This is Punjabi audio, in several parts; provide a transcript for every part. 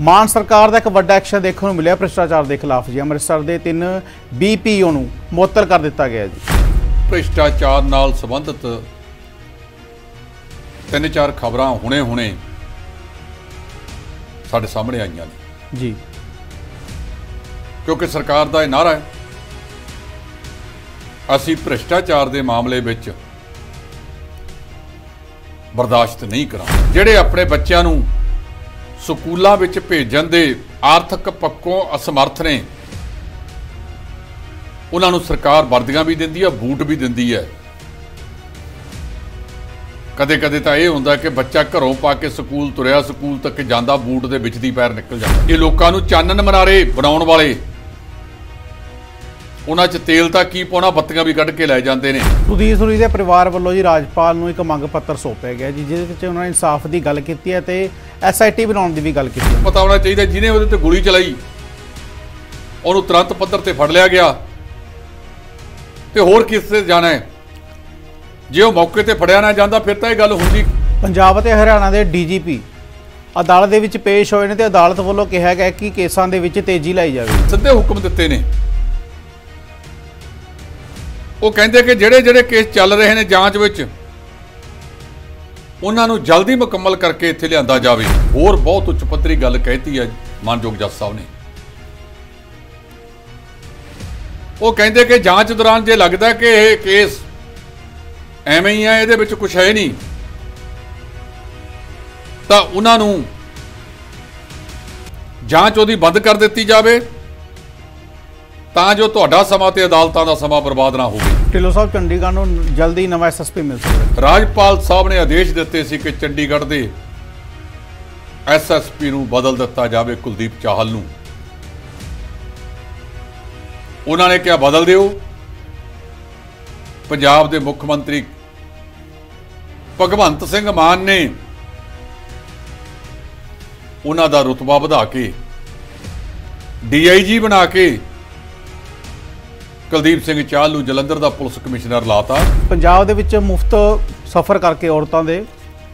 ਮਾਨ ਸਰਕਾਰ ਦਾ ਇੱਕ ਵੱਡਾ ਐਕਸ਼ਨ ਦੇਖਣ ਨੂੰ ਮਿਲਿਆ ਭ੍ਰਿਸ਼ਟਾਚਾਰ ਦੇ ਖਿਲਾਫ ਜੀ ਅੰਮ੍ਰਿਤਸਰ ਦੇ ਤਿੰਨ ਬੀਪੀਓ ਨੂੰ ਮੁਅੱਤਲ ਕਰ ਦਿੱਤਾ ਗਿਆ ਜੀ ਭ੍ਰਿਸ਼ਟਾਚਾਰ ਨਾਲ ਸੰਬੰਧਿਤ ਤਿੰਨ ਚਾਰ ਖਬਰਾਂ ਹੁਣੇ-ਹੁਣੇ ਸਾਡੇ ਸਾਹਮਣੇ ਆਈਆਂ ਨੇ ਜੀ ਕਿਉਂਕਿ ਸਰਕਾਰ ਦਾ ਇਹ ਨਾਰਾ ਹੈ ਅਸੀਂ ਭ੍ਰਿਸ਼ਟਾਚਾਰ ਦੇ ਮਾਮਲੇ ਵਿੱਚ ਬਰਦਾਸ਼ਤ ਨਹੀਂ ਕਰਾਂਗੇ ਜਿਹੜੇ ਆਪਣੇ ਬੱਚਿਆਂ ਨੂੰ ਸਕੂਲਾਂ ਵਿੱਚ ਭੇਜਣ ਦੇ ਆਰਥਿਕ ਪੱਕੋਂ ਅਸਮਰਥ ਨੇ ਉਹਨਾਂ ਨੂੰ ਸਰਕਾਰ ਵਰਦੀਆਂ ਵੀ ਦਿੰਦੀ ਹੈ ਬੂਟ ਵੀ ਦਿੰਦੀ ਹੈ ਕਦੇ-ਕਦੇ ਤਾਂ ਇਹ ਹੁੰਦਾ ਕਿ ਬੱਚਾ ਘਰੋਂ ਪਾ ਕੇ ਸਕੂਲ ਤੁਰਿਆ ਸਕੂਲ ਤੱਕ ਜਾਂਦਾ ਬੂਟ ਦੇ ਵਿੱਚ ਦੀ ਪੈਰ ਨਿਕਲ ਜਾਂਦਾ ਇਹ ਲੋਕਾਂ ਨੂੰ ਚਾਨਣ ਮਨਾਰੇ ਬਣਾਉਣ ਵਾਲੇ ਉਹਨਾਂ 'ਚ ਤੇਲ ਤਾਂ ਕੀ ਪਾਉਣਾ ਬੱਤੀਆਂ ਵੀ ਕੱਢ ਕੇ ਲੈ ਜਾਂਦੇ ਨੇ ਸੁਦੀਸ਼ ਸੁਰੀ ਦੇ ਪਰਿਵਾਰ ਵੱਲੋਂ ਜੀ ਰਾਜਪਾਲ ਨੂੰ ਇੱਕ ਮੰਗ ਪੱਤਰ ਸੌਪਿਆ ਗਿਆ ਜੀ ਜਿਹਦੇ ਵਿੱਚ ਉਹਨਾਂ ਨੇ ਇਨਸਾਫ ਦੀ ਗੱਲ ਕੀਤੀ ਹੈ ਤੇ ਐਸਆਈਟੀ ਬਣਾਉਣ ਦੀ ਵੀ ਗੱਲ ਕੀਤੀ ਹੈ ਪਤਾ ਹੋਣਾ ਚਾਹੀਦਾ ਜਿਨੇ ਉਹਦੇ ਤੇ ਗੋਲੀ ਚਲਾਈ ਉਹਨੂੰ ਤੁਰੰਤ ਪੱਧਰ ਤੇ ਫੜ ਲਿਆ ਗਿਆ ਤੇ ਹੋਰ ਕਿਸ ਤੇ ਜਾਣਾ ਹੈ ਜੇ ਉਹ ਮੌਕੇ ਤੇ ਫੜਿਆ ਨਾ ਜਾਂਦਾ ਫਿਰ ਤਾਂ ਇਹ ਗੱਲ ਹੁੰਦੀ ਪੰਜਾਬ ਤੇ ਹਰਿਆਣਾ ਦੇ ਡੀਜੀਪੀ ਅਦਾਲਤ ਦੇ ਵਿੱਚ ਪੇਸ਼ ਹੋਏ ਨੇ ਤੇ ਅਦਾਲਤ ਵੱਲੋਂ ਕਿਹਾ ਗਿਆ ਕਿ ਕੇਸਾਂ ਦੇ ਵਿੱਚ ਤੇਜ਼ੀ ਲਾਈ ਜਾਵੇ ਸਿੱਧੇ ਹੁਕਮ ਦਿੱਤੇ ਨੇ ਉਹ ਕਹਿੰਦੇ ਕਿ ਜਿਹੜੇ ਜਿਹੜੇ ਕੇਸ ਚੱਲ ਰਹੇ ਨੇ ਜਾਂਚ ਵਿੱਚ ਉਹਨਾਂ ਨੂੰ ਜਲਦੀ ਮੁਕੰਮਲ ਕਰਕੇ ਇੱਥੇ ਲਿਆਂਦਾ ਜਾਵੇ ਹੋਰ ਬਹੁਤ ਉੱਚ ਪੱਧਰੀ ਗੱਲ ਕਹਿਤੀ ਹੈ ਮਾਨਯੋਗ ਜੱਜ ਸਾਹਿਬ ਨੇ ਉਹ ਕਹਿੰਦੇ ਕਿ ਜਾਂਚ ਦੌਰਾਨ ਜੇ ਲੱਗਦਾ ਕਿ ਇਹ ਕੇਸ ਐਵੇਂ ਹੀ ਆ ਇਹਦੇ ਵਿੱਚ ਕੁਝ ਹੈ ਨਹੀਂ ਤਾਂ ਉਹਨਾਂ ਨੂੰ ਜਾਂਚ ਉਹਦੀ ਬੰਦ ਕਰ ਦਿੱਤੀ ਜਾਵੇ ਤਾਂ ਜੋ ਤੁਹਾਡਾ ਸਮਾਂ ਤੇ ਅਦਾਲਤਾਂ ਦਾ ਸਮਾਂ ਬਰਬਾਦ ਨਾ ਹੋਵੇ ਢਿੱਲੋ ਸਾਹਿਬ ਚੰਡੀਗੜ੍ਹ ਨੂੰ ਜਲਦੀ ਨਵਾਂ ਐਸਐਸਪੀ ਮਿਲ ਸਕੇ ਰਾਜਪਾਲ ਸਾਹਿਬ ਨੇ ਆਦੇਸ਼ ਦਿੱਤੇ ਸੀ ਕਿ ਚੰਡੀਗੜ੍ਹ ਦੇ ਐਸਐਸਪੀ ਨੂੰ ਬਦਲ ਦਿੱਤਾ ਜਾਵੇ ਕੁਲਦੀਪ ਚਾਹਲ ਨੂੰ ਉਹਨਾਂ ਨੇ ਕਿਹਾ ਬਦਲ ਦਿਓ ਪੰਜਾਬ ਦੇ ਮੁੱਖ ਮੰਤਰੀ ਭਗਵੰਤ ਸਿੰਘ ਮਾਨ ਨੇ ਉਹਨਾਂ ਦਾ ਰੁਤਬਾ ਵਧਾ ਕੇ ਡੀਆਈਜੀ ਬਣਾ ਕੇ ਕੁਲਦੀਪ ਸਿੰਘ ਚਾਹਲ ਨੂੰ ਜਲੰਧਰ ਦਾ ਪੁਲਿਸ ਕਮਿਸ਼ਨਰ ਲਾਤਾ ਪੰਜਾਬ ਦੇ ਵਿੱਚ ਮੁਫਤ ਸਫ਼ਰ ਕਰਕੇ ਔਰਤਾਂ ਦੇ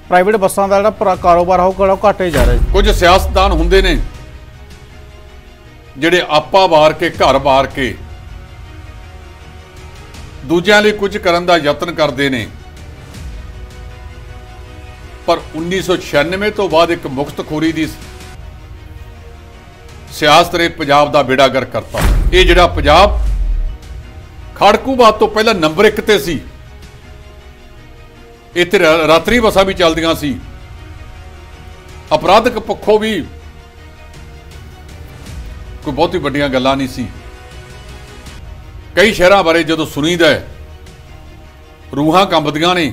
ਪ੍ਰਾਈਵੇਟ ਬੱਸਾਂ ਦਾ ਜਿਹੜਾ ਕਾਰੋਬਾਰ ਹੋ ਉਹ ਘਾਟੇ ਜਾ ਰਿਹਾ ਕੁਝ ਸਿਆਸਤਦਾਨ ਹੁੰਦੇ ਨੇ ਜਿਹੜੇ ਆਪਾ ਵਾਰ ਕੇ ਘਰ ਵਾਰ ਕੇ ਦੂਜਿਆਂ ਲਈ ਕੁਝ ਕਰਨ ਦਾ ਯਤਨ ਕਰਦੇ ਨੇ ਪਰ 1996 ਤੋਂ ਬਾਅਦ ਇੱਕ ਖੋਰੀ ਦੀ ਸਿਆਸਤ ਰੇ ਪੰਜਾਬ ਦਾ ਬੇੜਾ ਗਰ ਕਰਤਾ ਇਹ ਜਿਹੜਾ ਪੰਜਾਬ ਖੜਕੂ ਬਾਤ ਤੋਂ ਪਹਿਲਾਂ ਨੰਬਰ 1 ਤੇ ਸੀ ਇੱਥੇ ਰਾਤਰੀ ਬਸਾਂ ਵੀ ਚੱਲਦੀਆਂ ਸੀ ਅਪਰਾਧਿਕ ਪੱਖੋਂ ਵੀ ਕੋਈ ਬਹੁਤੀ ਵੱਡੀਆਂ ਗੱਲਾਂ ਨਹੀਂ ਸੀ ਕਈ ਸ਼ਹਿਰਾਂ ਬਾਰੇ ਜਦੋਂ ਸੁਣੀਦਾ ਰੂਹਾਂ ਕੰਬਦੀਆਂ ਨੇ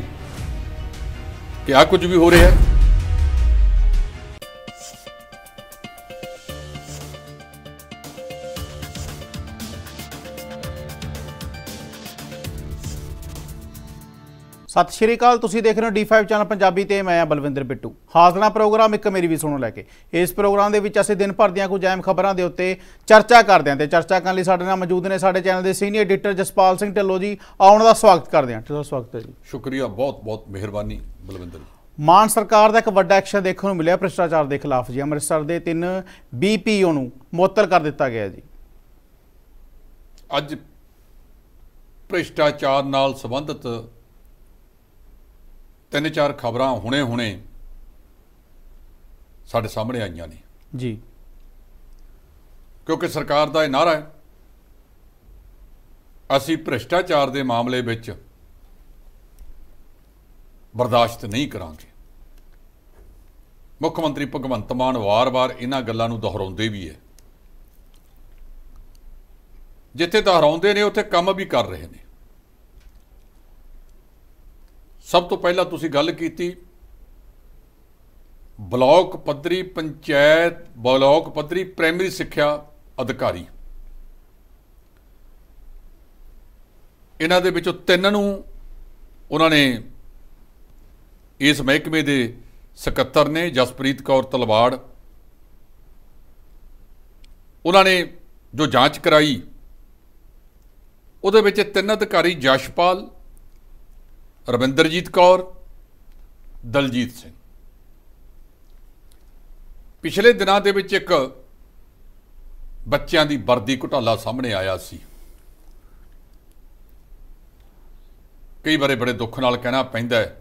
ਕਿ ਆ ਕੁਝ ਵੀ ਹੋ ਰਿਹਾ ਹੈ ਸਤਿ ਸ਼੍ਰੀ ਅਕਾਲ ਤੁਸੀਂ ਦੇਖ ਰਹੇ ਹੋ D5 ਚੈਨਲ ਪੰਜਾਬੀ ਤੇ ਮੈਂ ਆ ਬਲਵਿੰਦਰ ਬਿੱਟੂ ਹਾਜ਼ਰਾਂ ਪ੍ਰੋਗਰਾਮ ਇੱਕ ਮੇਰੀ ਵੀ ਸੁਣੋ ਲੈ ਕੇ ਇਸ ਪ੍ਰੋਗਰਾਮ ਦੇ ਵਿੱਚ ਅਸੀਂ ਦਿਨ ਭਰ ਦੀਆਂ ਕੁਝ ਅਹਿਮ ਖਬਰਾਂ ਦੇ ਉੱਤੇ ਚਰਚਾ ਕਰਦੇ ਹਾਂ ਤੇ ਚਰਚਾ ਕਰਨ ਲਈ ਸਾਡੇ ਨਾਲ ਮੌਜੂਦ ਨੇ ਸਾਡੇ ਚੈਨਲ ਦੇ ਸੀਨੀਅਰ ਐਡੀਟਰ ਜਸਪਾਲ ਸਿੰਘ ਢਿੱਲੋ ਜੀ ਆਉਣ ਦਾ ਸਵਾਗਤ ਕਰਦੇ ਹਾਂ ਤੁਹਾਡਾ ਸਵਾਗਤ ਹੈ ਜੀ ਸ਼ੁਕਰੀਆ ਬਹੁਤ ਬਹੁਤ ਮਿਹਰਬਾਨੀ ਬਲਵਿੰਦਰ ਮਾਨ ਸਰਕਾਰ ਦਾ ਇੱਕ ਵੱਡਾ ਐਕਸ਼ਨ ਦੇਖਣ ਨੂੰ ਮਿਲਿਆ ਭ੍ਰਿਸ਼ਟਾਚਾਰ ਦੇ ਖਿਲਾਫ ਜੀ ਅੰਮ੍ਰਿਤਸਰ ਦੇ ਤਿੰਨ ਬੀਪੀਓ ਨੂੰ ਮੁਅੱਤਲ ਕਰ ਦਿੱਤਾ ਗਿਆ ਜੀ ਅੱਜ ਭ੍ਰਿਸ਼ਟਾਚਾਰ ਨਾਲ ਸੰਬੰਧਿਤ ਤਿੰਨ ਚਾਰ ਖਬਰਾਂ ਹੁਣੇ-ਹੁਣੇ ਸਾਡੇ ਸਾਹਮਣੇ ਆਈਆਂ ਨੇ ਜੀ ਕਿਉਂਕਿ ਸਰਕਾਰ ਦਾ ਇਹ ਨਾਰਾ ਹੈ ਅਸੀਂ ਭ੍ਰਿਸ਼ਟਾਚਾਰ ਦੇ ਮਾਮਲੇ ਵਿੱਚ ਬਰਦਾਸ਼ਤ ਨਹੀਂ ਕਰਾਂਗੇ ਮੁੱਖ ਮੰਤਰੀ ਭਗਵੰਤ ਮਾਨ ਵਾਰ-ਵਾਰ ਇਹਨਾਂ ਗੱਲਾਂ ਨੂੰ ਦੁਹਰਾਉਂਦੇ ਵੀ ਹੈ ਜਿੱਥੇ ਦੁਹਰਾਉਂਦੇ ਨੇ ਉੱਥੇ ਕੰਮ ਵੀ ਕਰ ਰਹੇ ਨੇ ਸਭ ਤੋਂ ਪਹਿਲਾਂ ਤੁਸੀਂ ਗੱਲ ਕੀਤੀ ਬਲਾਕ ਪੱਧਰੀ ਪੰਚਾਇਤ ਬਲਾਕ ਪੱਧਰੀ ਪ੍ਰਾਇਮਰੀ ਸਿੱਖਿਆ ਅਧਿਕਾਰੀ ਇਹਨਾਂ ਦੇ ਵਿੱਚੋਂ ਤਿੰਨ ਨੂੰ ਉਹਨਾਂ ਨੇ ਇਸ ਮਹਿਕਮੇ ਦੇ ਸਕੱਤਰ ਨੇ ਜਸਪ੍ਰੀਤ ਕੌਰ ਤਲਵਾੜ ਉਹਨਾਂ ਨੇ ਜੋ ਜਾਂਚ ਕਰਾਈ ਉਹਦੇ ਵਿੱਚ ਤਿੰਨ ਅਧਿਕਾਰੀ ਜਸ਼ਪਾਲ ਰਵਿੰਦਰਜੀਤ ਕੌਰ ਦਲਜੀਤ ਸਿੰਘ ਪਿਛਲੇ ਦਿਨਾਂ ਦੇ ਵਿੱਚ ਇੱਕ ਬੱਚਿਆਂ ਦੀ ਵਰਦੀ ਘੁਟਾਲਾ ਸਾਹਮਣੇ ਆਇਆ ਸੀ ਕਈ ਵਾਰੇ ਬੜੇ ਦੁੱਖ ਨਾਲ ਕਹਿਣਾ ਪੈਂਦਾ ਹੈ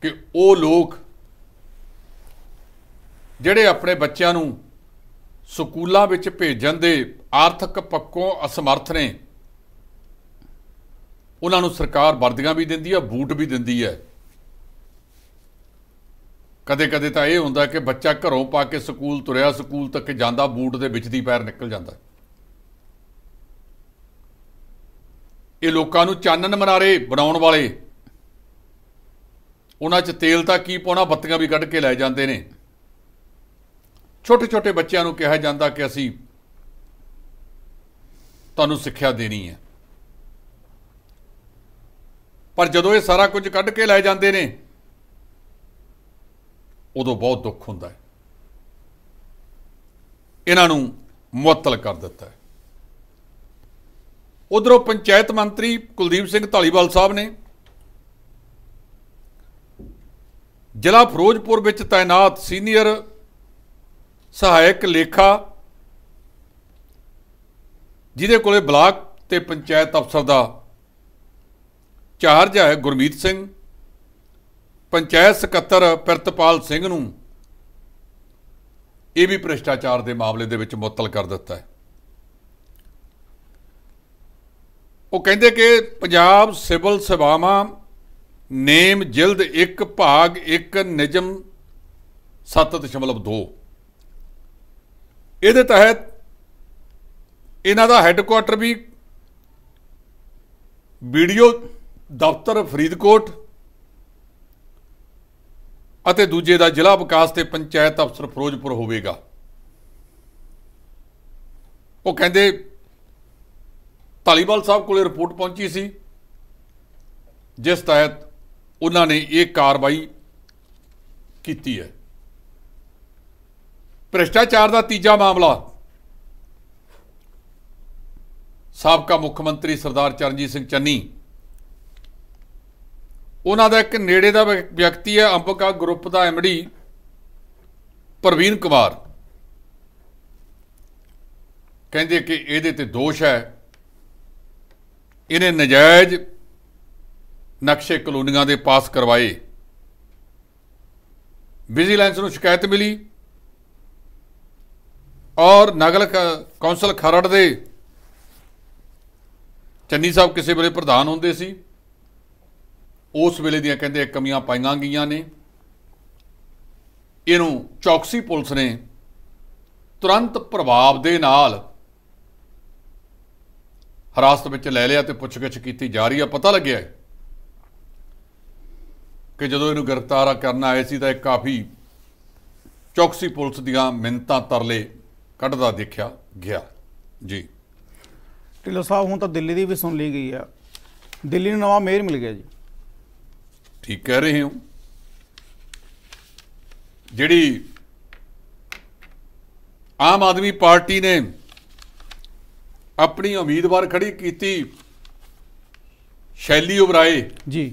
ਕਿ ਉਹ ਲੋਕ ਜਿਹੜੇ ਆਪਣੇ ਬੱਚਿਆਂ ਨੂੰ ਸਕੂਲਾਂ ਵਿੱਚ ਭੇਜਣ ਦੇ ਆਰਥਿਕ ਪੱਖੋਂ ਅਸਮਰਥ ਨੇ ਉਹਨਾਂ ਨੂੰ ਸਰਕਾਰ ਵਰਦੀਆਂ ਵੀ ਦਿੰਦੀ ਆ ਬੂਟ ਵੀ ਦਿੰਦੀ ਹੈ ਕਦੇ-ਕਦੇ ਤਾਂ ਇਹ ਹੁੰਦਾ ਕਿ ਬੱਚਾ ਘਰੋਂ ਪਾ ਕੇ ਸਕੂਲ ਤੁਰਿਆ ਸਕੂਲ ਤੱਕ ਜਾਂਦਾ ਬੂਟ ਦੇ ਵਿੱਚ ਦੀ ਪੈਰ ਨਿਕਲ ਜਾਂਦਾ ਇਹ ਲੋਕਾਂ ਨੂੰ ਚਾਨਣ ਮਨਾਰੇ ਬਣਾਉਣ ਵਾਲੇ ਉਹਨਾਂ 'ਚ ਤੇਲ ਤਾਂ ਕੀ ਪਾਉਣਾ ਬੱਤੀਆਂ ਵੀ ਕੱਢ ਕੇ ਲੈ ਜਾਂਦੇ ਨੇ ਛੋਟੇ-ਛੋਟੇ ਬੱਚਿਆਂ ਨੂੰ ਕਿਹਾ ਜਾਂਦਾ ਕਿ ਅਸੀਂ ਤੁਹਾਨੂੰ ਸਿੱਖਿਆ ਦੇਣੀ ਹੈ ਪਰ ਜਦੋਂ ਇਹ ਸਾਰਾ ਕੁਝ ਕੱਢ ਕੇ ਲੈ ਜਾਂਦੇ ਨੇ ਉਦੋਂ ਬਹੁਤ ਦੁੱਖ ਹੁੰਦਾ ਹੈ ਇਹਨਾਂ ਨੂੰ ਮੁਅਤਲ ਕਰ ਦਿੱਤਾ ਹੈ ਉਧਰੋਂ ਪੰਚਾਇਤ ਮੰਤਰੀ ਕੁਲਦੀਪ ਸਿੰਘ ਢਾਲੀਵਾਲ ਸਾਹਿਬ ਨੇ ਜ਼ਿਲ੍ਹਾ ਫਿਰੋਜ਼ਪੁਰ ਵਿੱਚ ਤਾਇਨਾਤ ਸੀਨੀਅਰ ਸਹਾਇਕ ਲੇਖਾ ਜਿਹਦੇ ਕੋਲੇ ਬਲਾਕ ਤੇ ਪੰਚਾਇਤ ਅਫਸਰ ਦਾ ਚਾਰਜ ਹੈ ਗੁਰਮੀਤ ਸਿੰਘ ਪੰਚਾਇਤ ਸਕੱਤਰ ਪ੍ਰਿਤਪਾਲ ਸਿੰਘ ਨੂੰ ਇਹ ਵੀ ਭ੍ਰਿਸ਼ਟਾਚਾਰ ਦੇ ਮਾਮਲੇ ਦੇ ਵਿੱਚ ਮੁਤਲ ਕਰ ਦਿੱਤਾ ਹੈ ਉਹ ਕਹਿੰਦੇ ਕਿ ਪੰਜਾਬ ਸਿਵਲ ਸੇਵਾਵਾਂ ਨੇਮ ਜਿਲਦ 1 ਭਾਗ 1 ਨਿਜਮ 7.2 ਇਹਦੇ ਤਹਿਤ ਇਹਨਾਂ ਦਾ ਹੈੱਡਕੁਆਟਰ ਵੀ ਵੀਡੀਓ ਦਫ਼ਤਰ ਫਰੀਦਕੋਟ ਅਤੇ ਦੂਜੇ ਦਾ ਜ਼ਿਲ੍ਹਾ ਵਿਕਾਸ ਤੇ ਪੰਚਾਇਤ ਅਫਸਰ ਫਿਰੋਜ਼ਪੁਰ ਹੋਵੇਗਾ ਉਹ ਕਹਿੰਦੇ ਧਾਲੀਵਾਲ ਸਾਹਿਬ ਕੋਲੇ ਰਿਪੋਰਟ ਪਹੁੰਚੀ ਸੀ ਜਿਸ ਤਹਿਤ ਉਹਨਾਂ ਨੇ ਇਹ ਕਾਰਵਾਈ ਕੀਤੀ ਹੈ ਭ੍ਰਿਸ਼ਟਾਚਾਰ ਦਾ ਤੀਜਾ ਮਾਮਲਾ ਸਾਬਕਾ ਮੁੱਖ ਮੰਤਰੀ ਸਰਦਾਰ ਚਰਨਜੀਤ ਸਿੰਘ ਚੰਨੀ ਉਹਨਾਂ ਦਾ ਇੱਕ ਨੇੜੇ ਦਾ ਵਿਅਕਤੀ ਹੈ ਅੰਬਕਾ ਗਰੁੱਪ ਦਾ ਐਮਡੀ ਪ੍ਰਵੀਨ ਕੁਮਾਰ ਕਹਿੰਦੇ ਕਿ ਇਹਦੇ ਤੇ ਦੋਸ਼ ਹੈ ਇਹਨੇ ਨਜਾਇਜ਼ ਨਕਸ਼ੇ ਕਲੋਨੀਆਂ ਦੇ ਪਾਸ ਕਰਵਾਏ ਵਿਜੀਲੈਂਸ ਨੂੰ ਸ਼ਿਕਾਇਤ ਮਿਲੀ ਔਰ ਨਗਰ ਕੌਂਸਲ ਖਰੜ ਦੇ ਚੰਨੀ ਸਾਹਿਬ ਕਿਸੇ ਵੇਲੇ ਪ੍ਰਧਾਨ ਹੁੰਦੇ ਸੀ ਉਸ ਵੇਲੇ ਦੀਆਂ ਕਹਿੰਦੇ ਕਮੀਆਂ ਪਾਈਆਂ ਗਈਆਂ ਨੇ ਇਹਨੂੰ ਚੌਕਸੀ ਪੁਲਿਸ ਨੇ ਤੁਰੰਤ ਪ੍ਰਭਾਵ ਦੇ ਨਾਲ ਹਰਾਸਤ ਵਿੱਚ ਲੈ ਲਿਆ ਤੇ ਪੁੱਛਗਿੱਛ ਕੀਤੀ ਜਾ ਰਹੀ ਆ ਪਤਾ ਲੱਗਿਆ ਕਿ ਜਦੋਂ ਇਹਨੂੰ ਗ੍ਰਿਫਤਾਰ ਕਰਨ ਆਏ ਸੀ ਤਾਂ ਇਹ ਕਾਫੀ ਚੌਕਸੀ ਪੁਲਿਸ ਦੀਆਂ ਮਿੰਤਾਂ ਤਰਲੇ ਕੱਢਦਾ ਦੇਖਿਆ ਗਿਆ ਜੀ ਢਿੱਲੋ ਸਾਹਿਬ ਹੁਣ ਤਾਂ ਦਿੱਲੀ ਦੀ ਵੀ ਸੁਣ ਲਈ ਗਈ ਆ ਦਿੱਲੀ ਨੂੰ ਨਵਾਂ ਮੇਅਰ ਮਿਲ ਗਿਆ ਜੀ ਠੀਕ ਕਹਿ ਰਹੇ ਹੋ ਜਿਹੜੀ ਆਮ ਆਦਮੀ ਪਾਰਟੀ ਨੇ ਆਪਣੀ ਉਮੀਦਵਾਰ ਖੜੀ ਕੀਤੀ ਸ਼ੈਲੀ ਉਬਰਾਏ ਜੀ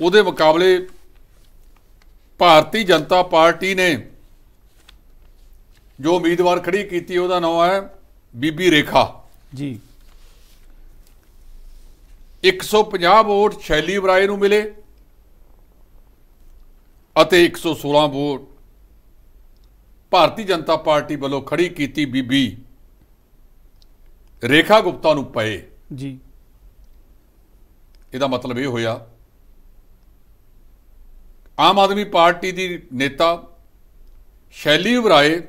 ਉਹਦੇ ਮੁਕਾਬਲੇ ਭਾਰਤੀ ਜਨਤਾ ਪਾਰਟੀ ਨੇ ਜੋ ਉਮੀਦਵਾਰ ਖੜੀ ਕੀਤੀ ਉਹਦਾ ਨਾਮ ਹੈ ਬੀਬੀ ਰੇਖਾ ਜੀ 150 ਵੋਟ ਸ਼ੈਲੀ ਬਰਾਏ ਨੂੰ ਮਿਲੇ ਅਤੇ 116 ਵੋਟ ਭਾਰਤੀ ਜਨਤਾ ਪਾਰਟੀ ਵੱਲੋਂ ਖੜੀ ਕੀਤੀ ਬੀਬੀ ਰੇਖਾ ਗੁਪਤਾ ਨੂੰ ਪਏ ਜੀ ਇਹਦਾ ਮਤਲਬ ਇਹ ਹੋਇਆ ਆਮ ਆਦਮੀ ਪਾਰਟੀ ਦੀ ਨੇਤਾ ਸ਼ੈਲੀ ਬਰਾਏ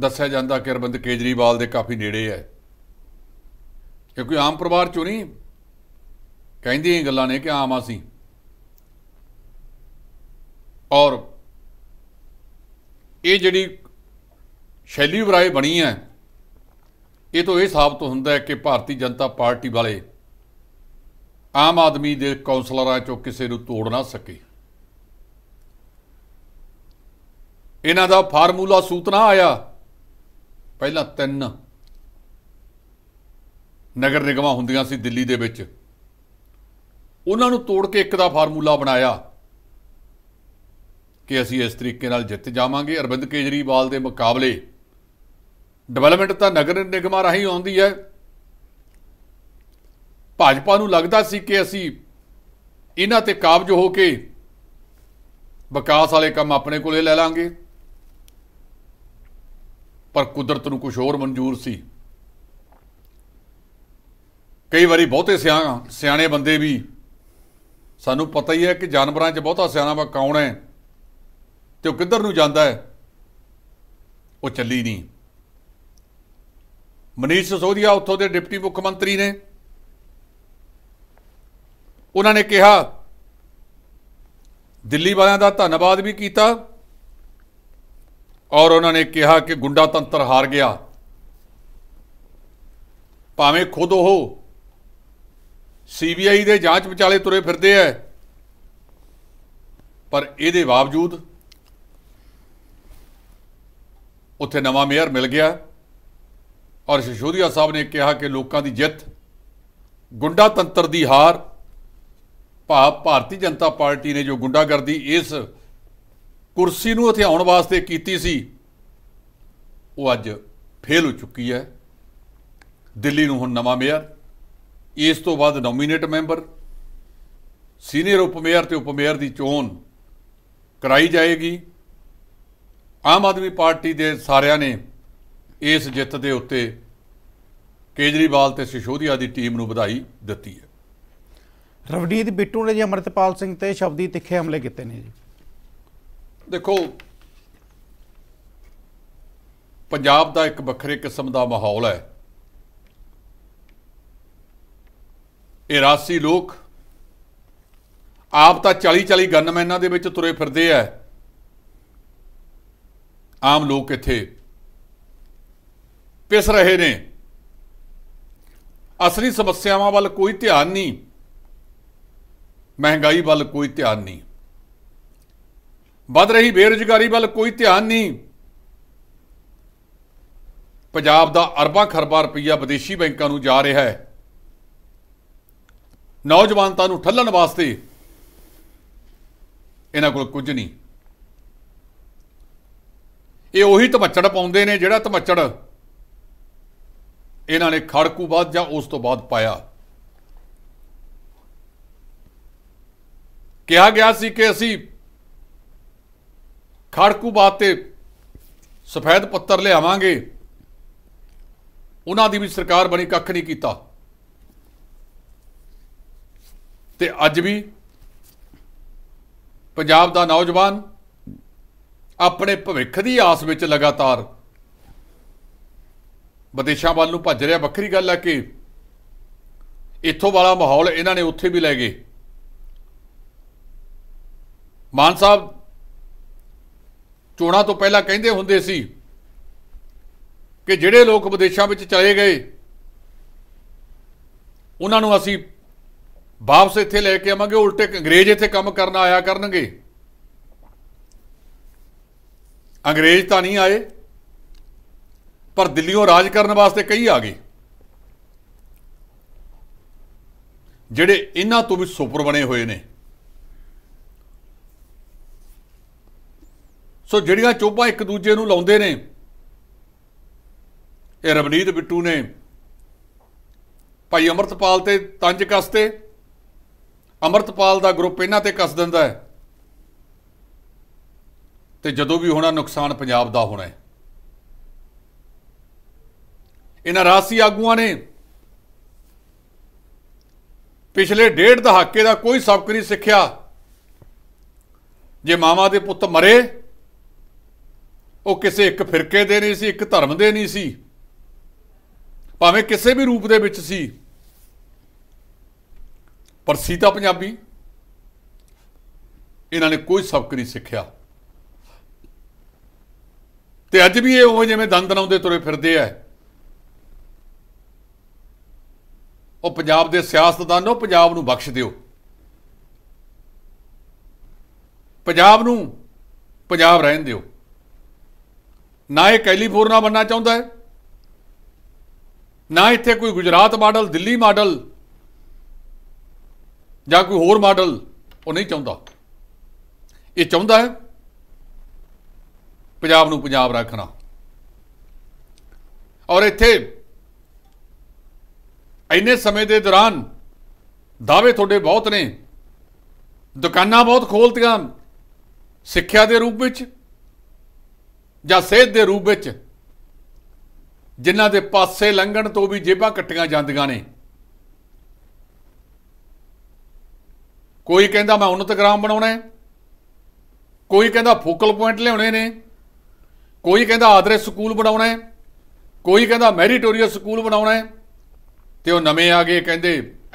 ਦੱਸਿਆ ਜਾਂਦਾ ਕਿ ਅਰਵਿੰਦ ਕੇਜਰੀਵਾਲ ਦੇ ਕਾਫੀ ਨੇੜੇ ਹੈ ਇਹ ਕੋਈ ਆਮ ਪਰਿਵਾਰ ਚੋਂ ਨਹੀਂ ਕਹਿੰਦੀਆਂ ਇਹ ਗੱਲਾਂ ਨੇ ਕਿ ਆਮ ਆਸੀ ਔਰ ਇਹ ਜਿਹੜੀ ਸ਼ੈਲੀ ਵਰਾਏ ਬਣੀ ਹੈ ਇਹ ਤੋਂ ਇਹ ਸਾਬਤ ਹੁੰਦਾ ਹੈ ਕਿ ਭਾਰਤੀ ਜਨਤਾ ਪਾਰਟੀ ਵਾਲੇ ਆਮ ਆਦਮੀ ਦੇ ਕੌਂਸਲਰਾਂ ਚੋਂ ਕਿਸੇ ਨੂੰ ਤੋੜ ਨਾ ਸਕੇ ਇਹਨਾਂ ਦਾ ਫਾਰਮੂਲਾ ਸੂਤਨਾ ਆਇਆ ਪਹਿਲਾਂ ਤਿੰਨ ਨਗਰ ਨਿਗਮਾਂ ਹੁੰਦੀਆਂ ਸੀ ਦਿੱਲੀ ਦੇ ਵਿੱਚ ਉਹਨਾਂ ਨੂੰ ਤੋੜ ਕੇ ਇੱਕ ਦਾ ਫਾਰਮੂਲਾ ਬਣਾਇਆ ਕਿ ਅਸੀਂ ਇਸ ਤਰੀਕੇ ਨਾਲ ਜਿੱਤ ਜਾਵਾਂਗੇ ਅਰਵਿੰਦ ਕੇਜਰੀਵਾਲ ਦੇ ਮੁਕਾਬਲੇ ਡਿਵੈਲਪਮੈਂਟ ਤਾਂ ਨਗਰ ਨਿਗਮਾਂ ਰਾਹੀਂ ਆਉਂਦੀ ਹੈ ਭਾਜਪਾ ਨੂੰ ਲੱਗਦਾ ਸੀ ਕਿ ਅਸੀਂ ਇਹਨਾਂ ਤੇ ਕਾਬਜ ਹੋ ਕੇ ਵਿਕਾਸ ਵਾਲੇ ਕੰਮ ਆਪਣੇ ਕੋਲੇ ਲੈ ਲਾਂਗੇ ਪਰ ਕੁਦਰਤ ਨੂੰ ਕੁਝ ਹੋਰ ਮਨਜ਼ੂਰ ਸੀ ਕਈ ਵਾਰੀ ਬਹੁਤੇ ਸਿਆਣੇ ਬੰਦੇ ਵੀ ਸਾਨੂੰ ਪਤਾ ਹੀ ਹੈ ਕਿ ਜਾਨਵਰਾਂ 'ਚ ਬਹੁਤਾ ਸਿਆਣਾ ਵਾ ਕੌਣ ਹੈ ਤੇ ਉਹ ਕਿੱਧਰ ਨੂੰ ਜਾਂਦਾ ਹੈ ਉਹ ਚੱਲੀ ਨਹੀਂ ਮਨੀਸ਼ ਸੋਧੀਆ ਉੱਥੋਂ ਦੇ ਡਿਪਟੀ ਮੁੱਖ ਮੰਤਰੀ ਨੇ ਉਹਨਾਂ ਨੇ ਕਿਹਾ ਦਿੱਲੀ ਵਾਲਿਆਂ ਦਾ ਧੰਨਵਾਦ ਵੀ ਕੀਤਾ ਔਰ ਉਹਨਾਂ ਨੇ ਕਿਹਾ ਕਿ ਗੁੰਡਾ ਤੰਤਰ ਹਾਰ ਗਿਆ ਭਾਵੇਂ ਖੁਦ ਉਹ ਸੀਬੀਆਈ ਦੇ ਜਾਂਚ ਵਿਚਾਲੇ ਤੁਰੇ ਫਿਰਦੇ ਐ ਪਰ ਇਹਦੇ ਬਾਵਜੂਦ ਉੱਥੇ ਨਵਾਂ ਮੇਅਰ ਮਿਲ ਗਿਆ ਔਰ ਸ਼ਸ਼ੋਦੀਆ ਸਾਹਿਬ ਨੇ ਕਿਹਾ ਕਿ ਲੋਕਾਂ ਦੀ ਜਿੱਤ ਗੁੰਡਾ ਤੰਤਰ ਦੀ ਹਾਰ ਭਾਵ ਭਾਰਤੀ ਜਨਤਾ ਪਾਰਟੀ ਨੇ ਜੋ ਗੁੰਡਾਗਰਦੀ ਇਸ ਕੁਰਸੀ ਨੂੰ ਹਥਿਆਉਣ ਵਾਸਤੇ ਕੀਤੀ ਸੀ ਉਹ ਅੱਜ ਫੇਲ ਹੋ ਚੁੱਕੀ ਹੈ ਦਿੱਲੀ ਨੂੰ ਹੁਣ ਨਵਾਂ ਮੇਅਰ ਇਸ ਤੋਂ ਬਾਅਦ ਨੋਮੀਨੇਟ ਮੈਂਬਰ ਸੀਨੀਅਰ ਉਪ ਮੇਅਰ ਤੇ ਉਪ ਮੇਅਰ ਦੀ ਚੋਣ ਕਰਾਈ ਜਾਏਗੀ ਆਮ ਆਦਮੀ ਪਾਰਟੀ ਦੇ ਸਾਰਿਆਂ ਨੇ ਇਸ ਜਿੱਤ ਦੇ ਉੱਤੇ ਕੇਜਰੀਵਾਲ ਤੇ ਸਿਸ਼ੋਦੀਆ ਦੀ ਟੀਮ ਨੂੰ ਵਧਾਈ ਦਿੱਤੀ ਹੈ ਰਵਨੀਤ ਬਿੱਟੂ ਨੇ ਜੀ ਅਮਰਤਪਾਲ ਸਿੰਘ ਤੇ ਸ਼ਬਦੀ ਤਿੱਖੇ ਹਮਲੇ ਕੀਤੇ ਨੇ ਜੀ ਦੇਖੋ ਪੰਜਾਬ ਦਾ ਇੱਕ ਵੱਖਰੇ ਕਿਸਮ ਦਾ ਮਾਹੌਲ ਹੈ 88 ਲੋਕ ਆਪ ਤਾਂ 40 40 ਗਨਮੈਨਾਂ ਦੇ ਵਿੱਚ ਤੁਰੇ ਫਿਰਦੇ ਐ ਆਮ ਲੋਕ ਇੱਥੇ ਪਿਸ ਰਹੇ ਨੇ ਅਸਲੀ ਸਮੱਸਿਆਵਾਂ ਵੱਲ ਕੋਈ ਧਿਆਨ ਨਹੀਂ ਮਹਿੰਗਾਈ ਵੱਲ ਕੋਈ ਧਿਆਨ ਨਹੀਂ ਵੱਧ ਰਹੀ ਬੇਰੁਜ਼ਗਾਰੀ ਵੱਲ ਕੋਈ ਧਿਆਨ ਨਹੀਂ ਪੰਜਾਬ ਦਾ ਅਰਬਾਂ ਖਰਬਾਂ ਰੁਪਈਆ ਵਿਦੇਸ਼ੀ ਬੈਂਕਾਂ ਨੂੰ ਜਾ ਰਿਹਾ ਹੈ ਨੌਜਵਾਨਤਾ ਨੂੰ ਠੱਲਣ ਵਾਸਤੇ ਇਹਨਾਂ ਕੋਲ ਕੁਝ ਨਹੀਂ ਇਹ ਉਹੀ ਤਮੱਚੜ ਪਾਉਂਦੇ ਨੇ ਜਿਹੜਾ ਤਮੱਚੜ ਇਹਨਾਂ ਨੇ ਖੜਕੂ ਬਾਅਦ ਜਾਂ ਉਸ ਤੋਂ ਬਾਅਦ ਪਾਇਆ ਕਿਹਾ ਗਿਆ ਸੀ ਕਿ ਅਸੀਂ ਖੜਕੂ ਬਾਦ ਤੇ ਸਫੈਦ ਪੱਤਰ ਲਿਆਵਾਂਗੇ ਉਹਨਾਂ ਦੀ ਵੀ ਸਰਕਾਰ ਬਣੀ ਕੱਖ ਨਹੀਂ ਕੀਤਾ ਤੇ ਅੱਜ ਵੀ ਪੰਜਾਬ ਦਾ ਨੌਜਵਾਨ ਆਪਣੇ ਭਵਿੱਖ ਦੀ ਆਸ ਵਿੱਚ ਲਗਾਤਾਰ ਵਿਦੇਸ਼ਾਂ ਵੱਲ ਨੂੰ ਭੱਜ ਰਿਹਾ ਵੱਖਰੀ ਗੱਲ ਹੈ ਕਿ ਇੱਥੋਂ ਵਾਲਾ ਮਾਹੌਲ ਇਹਨਾਂ ਨੇ ਉੱਥੇ ਵੀ ਲੈ ਗਏ ਮਾਨ ਸਾਹਿਬ ਚੋਣਾਂ ਤੋਂ ਪਹਿਲਾਂ ਕਹਿੰਦੇ ਹੁੰਦੇ ਸੀ ਕਿ ਜਿਹੜੇ ਲੋਕ ਵਿਦੇਸ਼ਾਂ ਵਿੱਚ ਚਲੇ ਗਏ ਉਹਨਾਂ ਨੂੰ ਅਸੀਂ ਵਾਪਸ ਇੱਥੇ ਲੈ ਕੇ ਆਵਾਂਗੇ ਉਲਟੇ ਅੰਗਰੇਜ਼ ਇੱਥੇ ਕੰਮ ਕਰਨ ਆਇਆ ਕਰਨਗੇ ਅੰਗਰੇਜ਼ ਤਾਂ ਨਹੀਂ ਆਏ ਪਰ ਦਿੱਲੀੋਂ ਰਾਜ ਕਰਨ ਵਾਸਤੇ ਕਈ ਆ ਗਏ ਜਿਹੜੇ ਇਹਨਾਂ ਤੋਂ ਵੀ ਸੁਪਰ ਬਣੇ ਹੋਏ ਨੇ ਸੋ ਜਿਹੜੀਆਂ ਚੋਪਾਂ ਇੱਕ ਦੂਜੇ ਨੂੰ ਲਾਉਂਦੇ ਨੇ ਇਹ ਰਵਨੀਤ ਬਿੱਟੂ ਨੇ ਭਾਈ ਅਮਰਤਪਾਲ ਤੇ ਤੰਜ ਕਸਤੇ ਅਮਰਤਪਾਲ ਦਾ ਗਰੁੱਪ ਇਹਨਾਂ ਤੇ ਕੱਸ ਦਿੰਦਾ ਹੈ ਤੇ ਜਦੋਂ ਵੀ ਹੋਣਾ ਨੁਕਸਾਨ ਪੰਜਾਬ ਦਾ ਹੋਣਾ ਹੈ ਇਹਨਾਂ ਰਾਸੀ ਆਗੂਆਂ ਨੇ ਪਿਛਲੇ ਡੇਢ ਦਹਾਕੇ ਦਾ ਕੋਈ ਸਬਕ ਨਹੀਂ ਸਿੱਖਿਆ ਜੇ ਮਾਮਾ ਦੇ ਪੁੱਤ ਮਰੇ ਉਹ ਕਿਸੇ ਇੱਕ ਫਿਰਕੇ ਦੇ ਨਹੀਂ ਸੀ ਇੱਕ ਧਰਮ ਦੇ ਨਹੀਂ ਸੀ ਭਾਵੇਂ ਕਿਸੇ ਵੀ ਰੂਪ ਦੇ ਵਿੱਚ ਸੀ ਪਰ ਸੀਤਾ ਪੰਜਾਬੀ ਇਹਨਾਂ ਨੇ ਕੋਈ ਸਬਕ ਨਹੀਂ ਸਿੱਖਿਆ ਤੇ ਅੱਜ ਵੀ ਇਹ ਉਹ ਜਿਵੇਂ ਦੰਦ ਨਾਉਂਦੇ ਤੁਰੇ ਫਿਰਦੇ ਆ ਉਹ ਪੰਜਾਬ ਦੇ ਸਿਆਸਤਦਾਨੋ ਪੰਜਾਬ ਨੂੰ ਬਖਸ਼ ਦਿਓ ਪੰਜਾਬ ਨੂੰ ਪੰਜਾਬ ਰਹਿਣ ਦਿਓ ਨਾ ਇਹ ਕੈਲੀਫੋਰਨੀਆ ਬੰਨਾ ਚਾਹੁੰਦਾ ਹੈ ਨਾ ਇੱਥੇ ਕੋਈ ਗੁਜਰਾਤ ਮਾਡਲ ਦਿੱਲੀ ਮਾਡਲ ਜਾਂ ਕੋਈ ਹੋਰ ਮਾਡਲ ਉਹ ਨਹੀਂ ਚਾਹੁੰਦਾ ਇਹ ਚਾਹੁੰਦਾ ਹੈ ਪੰਜਾਬ ਨੂੰ ਪੰਜਾਬ ਰੱਖਣਾ ਔਰ ਇੱਥੇ ਇੰਨੇ ਸਮੇਂ ਦੇ ਦੌਰਾਨ ਦਾਅਵੇ ਤੁਹਾਡੇ ਬਹੁਤ ਨੇ ਦੁਕਾਨਾਂ ਬਹੁਤ ਖੋਲਤੀਆਂ ਸਿੱਖਿਆ ਦੇ ਰੂਪ ਵਿੱਚ ਜਾਂ ਸਿਹਤ ਦੇ ਰੂਪ ਵਿੱਚ ਜਿਨ੍ਹਾਂ ਦੇ ਪਾਸੇ ਲੰਘਣ ਤੋਂ ਵੀ ਜੇਬਾਂ ਕੱਟੀਆਂ ਜਾਂਦੀਆਂ ਨੇ ਕੋਈ ਕਹਿੰਦਾ ਮੈਂ ਉਨਤ ਗ੍ਰਾਮ ਬਣਾਉਣਾ ਕੋਈ ਕਹਿੰਦਾ ਫੋਕਲ ਪੁਆਇੰਟ ਲਿਆਉਣੇ ਨੇ ਕੋਈ ਕਹਿੰਦਾ ਆਦਰੇ ਸਕੂਲ ਬਣਾਉਣਾ ਹੈ ਕੋਈ ਕਹਿੰਦਾ ਮੈਰੀਟੋਰੀਅਲ ਸਕੂਲ ਬਣਾਉਣਾ ਹੈ ਤੇ ਉਹ ਨਵੇਂ ਆ ਗਏ ਕਹਿੰਦੇ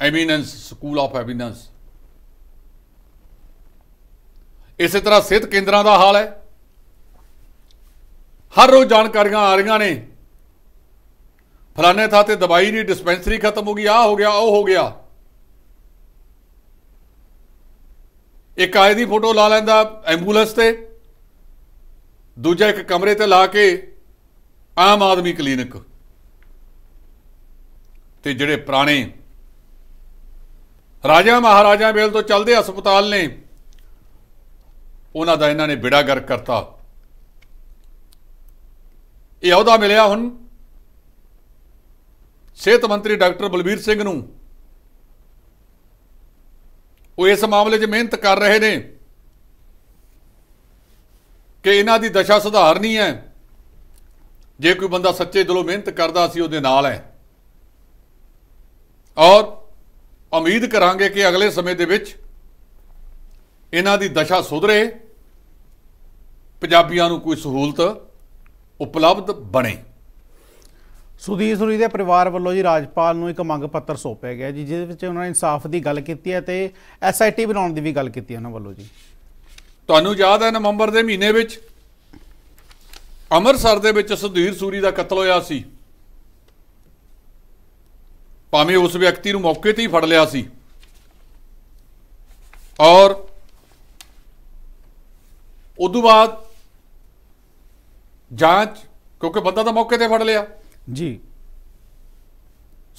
ਐਮੀਨੈਂਸ ਸਕੂਲ ਆਫ ਐਮੀਨੈਂਸ ਇਸੇ ਤਰ੍ਹਾਂ ਸਿਹਤ ਕੇਂਦਰਾਂ ਦਾ ਹਾਲ ਹੈ ਹਰ ਰੋਜ਼ ਜਾਣਕਾਰੀਆਂ ਆ ਰਹੀਆਂ ਨੇ ਫਲਾਣੇ ਥਾਂ ਤੇ ਦਵਾਈ ਨਹੀਂ ਡਿਸਪੈਂਸਰੀ ਖਤਮ ਹੋ ਗਈ ਆ ਹੋ ਗਿਆ ਉਹ ਹੋ ਗਿਆ ਇੱਕ ਆਏ ਦੀ ਫੋਟੋ ਲਾ ਲੈਂਦਾ ਐਂਬੂਲੈਂਸ ਤੇ ਦੂਜਾ ਇੱਕ ਕਮਰੇ ਤੇ ਲਾ ਕੇ ਆਮ ਆਦਮੀ ਕਲੀਨਿਕ ਤੇ ਜਿਹੜੇ ਪੁਰਾਣੇ ਰਾਜਾ ਮਹਾਰਾਜਾ ਬੇਲ ਤੋਂ ਚੱਲਦੇ ਹਸਪਤਾਲ ਨੇ ਉਹਨਾਂ ਦਾ ਇਹਨਾਂ ਨੇ ਬਿੜਾ ਗਰ ਕਰਤਾ ਇਹ ਅਹੁਦਾ ਮਿਲਿਆ ਹੁਣ ਸਿਹਤ ਮੰਤਰੀ ਡਾਕਟਰ ਬਲਬੀਰ ਸਿੰਘ ਨੂੰ ਉਹ ਇਸ ਮਾਮਲੇ 'ਚ ਮਿਹਨਤ ਕਰ ਰਹੇ ਨੇ ਕਿ ਇਹਨਾਂ ਦੀ ਦਸ਼ਾ ਸੁਧਾਰਨੀ ਹੈ ਜੇ ਕੋਈ ਬੰਦਾ ਸੱਚੇ ਦਿਲੋਂ ਮਿਹਨਤ ਕਰਦਾ ਸੀ ਉਹਦੇ ਨਾਲ ਹੈ ਔਰ ਉਮੀਦ ਕਰਾਂਗੇ ਕਿ ਅਗਲੇ ਸਮੇਂ ਦੇ ਵਿੱਚ ਇਹਨਾਂ ਦੀ ਦਸ਼ਾ ਸੁਧਰੇ ਪੰਜਾਬੀਆਂ ਨੂੰ ਕੋਈ ਸਹੂਲਤ ਉਪਲਬਧ ਬਣੇ ਸੁਦੀਪ ਸੁਰੀ ਦੇ ਪਰਿਵਾਰ ਵੱਲੋਂ ਜੀ ਰਾਜਪਾਲ ਨੂੰ ਇੱਕ ਮੰਗ ਪੱਤਰ ਸੌਪਿਆ ਗਿਆ ਜੀ ਜਿਹਦੇ ਵਿੱਚ ਉਹਨਾਂ ਨੇ ਇਨਸਾਫ ਦੀ ਗੱਲ ਕੀਤੀ ਹੈ ਤੇ ਐਸਆਈਟੀ ਬਣਾਉਣ ਦੀ ਵੀ ਗੱਲ ਕੀਤੀ ਹੈ ਉਹਨਾਂ ਵੱਲੋਂ ਜੀ ਤੁਹਾਨੂੰ ਯਾਦ ਹੈ ਨਵੰਬਰ ਦੇ ਮਹੀਨੇ ਵਿੱਚ ਅੰਮ੍ਰਿਤਸਰ ਦੇ ਵਿੱਚ ਸੁਧੀਰ ਸੂਰੀ ਦਾ ਕਤਲ ਹੋਇਆ ਸੀ ਭਾਵੇਂ ਉਸ ਵਿਅਕਤੀ ਨੂੰ ਮੌਕੇ ਤੇ ਹੀ ਫੜ ਲਿਆ ਸੀ ਔਰ ਉਦੋਂ ਬਾਅਦ ਜਾਂਚ ਕਿਉਂਕਿ ਬੰਦਾ ਤਾਂ ਮੌਕੇ ਤੇ ਫੜ ਲਿਆ ਜੀ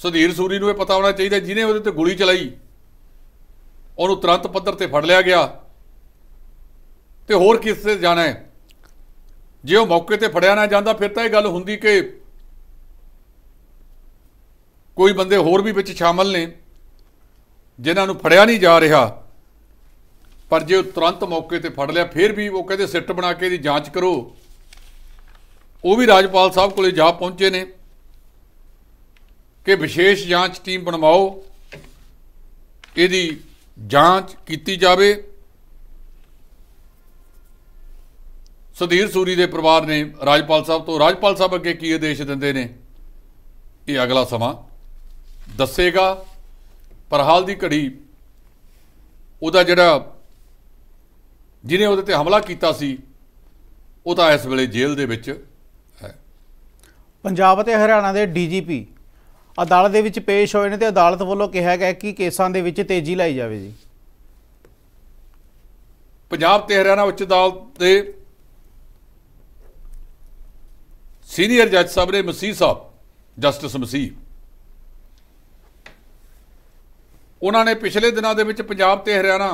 ਸੁਧੀਰ ਸੂਰੀ ਨੂੰ ਇਹ ਪਤਾ ਹੋਣਾ ਚਾਹੀਦਾ ਜਿਹਨੇ ਉਹਦੇ ਤੇ ਗੋਲੀ ਚਲਾਈ ਉਹਨੂੰ ਤੁਰੰਤ ਪੱਧਰ ਤੇ ਫੜ ਲਿਆ ਗਿਆ ਤੇ ਹੋਰ ਕਿਸ ਤੇ ਜਾਣਾ ਹੈ ਜੇ ਉਹ ਮੌਕੇ ਤੇ ਫੜਿਆ ਨਾ ਜਾਂਦਾ ਫਿਰ ਤਾਂ ਇਹ ਗੱਲ ਹੁੰਦੀ ਕਿ ਕੋਈ ਬੰਦੇ ਹੋਰ ਵੀ ਵਿੱਚ ਸ਼ਾਮਲ ਨੇ ਜਿਨ੍ਹਾਂ ਨੂੰ ਫੜਿਆ ਨਹੀਂ ਜਾ ਰਿਹਾ ਪਰ ਜੇ ਉਹ ਤੁਰੰਤ ਮੌਕੇ ਤੇ ਫੜ ਲਿਆ ਫਿਰ ਵੀ ਉਹ ਕਹਿੰਦੇ ਸਿੱਟ ਬਣਾ ਕੇ ਦੀ ਜਾਂਚ ਕਰੋ ਉਹ ਵੀ ਰਾਜਪਾਲ ਸਾਹਿਬ ਕੋਲੇ ਜਾ ਪਹੁੰਚੇ ਨੇ ਕਿ ਵਿਸ਼ੇਸ਼ ਜਾਂਚ ਟੀਮ ਬਣਵਾਓ ਇਹਦੀ ਜਾਂਚ ਕੀਤੀ ਜਾਵੇ ਸੁਧੀਰ ਸੂਰੀ ਦੇ ਪਰਿਵਾਰ ਨੇ ਰਾਜਪਾਲ ਸਾਹਿਬ ਤੋਂ ਰਾਜਪਾਲ ਸਾਹਿਬ ਅੱਗੇ ਕੀ ਆਦੇਸ਼ ਦਿੰਦੇ ਨੇ ਇਹ ਅਗਲਾ ਸਮਾਂ ਦੱਸੇਗਾ ਪਰ ਹਾਲ ਦੀ ਘੜੀ ਉਹਦਾ ਜਿਹੜਾ ਜਿਨੇ ਉਹਦੇ ਤੇ ਹਮਲਾ ਕੀਤਾ ਸੀ ਉਹ ਤਾਂ ਇਸ ਵੇਲੇ ਜੇਲ੍ਹ ਦੇ ਵਿੱਚ ਹੈ ਪੰਜਾਬ ਅਤੇ ਹਰਿਆਣਾ ਦੇ ਡੀਜੀਪੀ ਅਦਾਲਤ ਦੇ ਵਿੱਚ ਪੇਸ਼ ਹੋਏ ਨੇ ਤੇ ਅਦਾਲਤ ਵੱਲੋਂ ਕਿਹਾ ਗਿਆ ਕਿ ਕੇਸਾਂ ਦੇ ਵਿੱਚ ਤੇਜ਼ੀ ਲਾਈ ਜਾਵੇ ਜੀ ਪੰਜਾਬ ਤੇ ਹਰਿਆਣਾ ਉੱਚ ਅਦਾਲਤ ਦੇ ਸੀਨੀਅਰ ਜੱਜ ਸਾਹਿਬ ਨੇ ਮਸੀਹ ਸਾਹਿਬ ਜਸਟਿਸ ਮਸੀਹ ਉਹਨਾਂ ਨੇ ਪਿਛਲੇ ਦਿਨਾਂ ਦੇ ਵਿੱਚ ਪੰਜਾਬ ਤੇ ਹਰਿਆਣਾ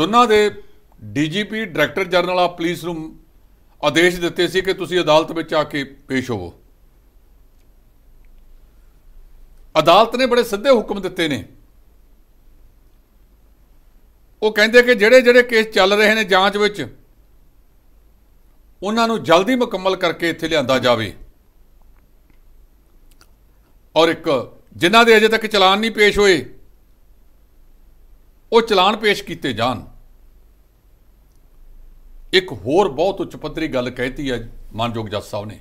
ਦੋਨਾਂ ਦੇ ਡੀਜੀਪੀ ਡਾਇਰੈਕਟਰ ਜਨਰਲ ਆ ਪੁਲਿਸ ਨੂੰ ਆਦੇਸ਼ ਦਿੱਤੇ ਸੀ ਕਿ ਤੁਸੀਂ ਅਦਾਲਤ ਵਿੱਚ ਆ ਕੇ ਪੇਸ਼ ਹੋਵੋ ਅਦਾਲਤ ਨੇ ਬੜੇ ਸਿੱਧੇ ਹੁਕਮ ਦਿੱਤੇ ਨੇ ਉਹ ਕਹਿੰਦੇ ਕਿ ਜਿਹੜੇ ਜਿਹੜੇ ਕੇਸ ਚੱਲ ਰਹੇ ਨੇ ਜਾਂਚ ਵਿੱਚ ਉਹਨਾਂ ਨੂੰ ਜਲਦੀ ਮੁਕੰਮਲ ਕਰਕੇ ਇੱਥੇ ਲਿਆਂਦਾ ਜਾਵੇ ਔਰ ਇੱਕ ਜਿਨ੍ਹਾਂ ਦੇ ਅਜੇ ਤੱਕ ਚਲਾਨ ਨਹੀਂ ਪੇਸ਼ ਹੋਏ ਉਹ ਚਲਾਨ ਪੇਸ਼ ਕੀਤੇ ਜਾਣ ਇੱਕ ਹੋਰ ਬਹੁਤ ਉੱਚ ਪੱਧਰੀ ਗੱਲ ਕਹਿਤੀ ਹੈ ਮਾਨਯੋਗ ਜੱਜ ਸਾਹਿਬ ਨੇ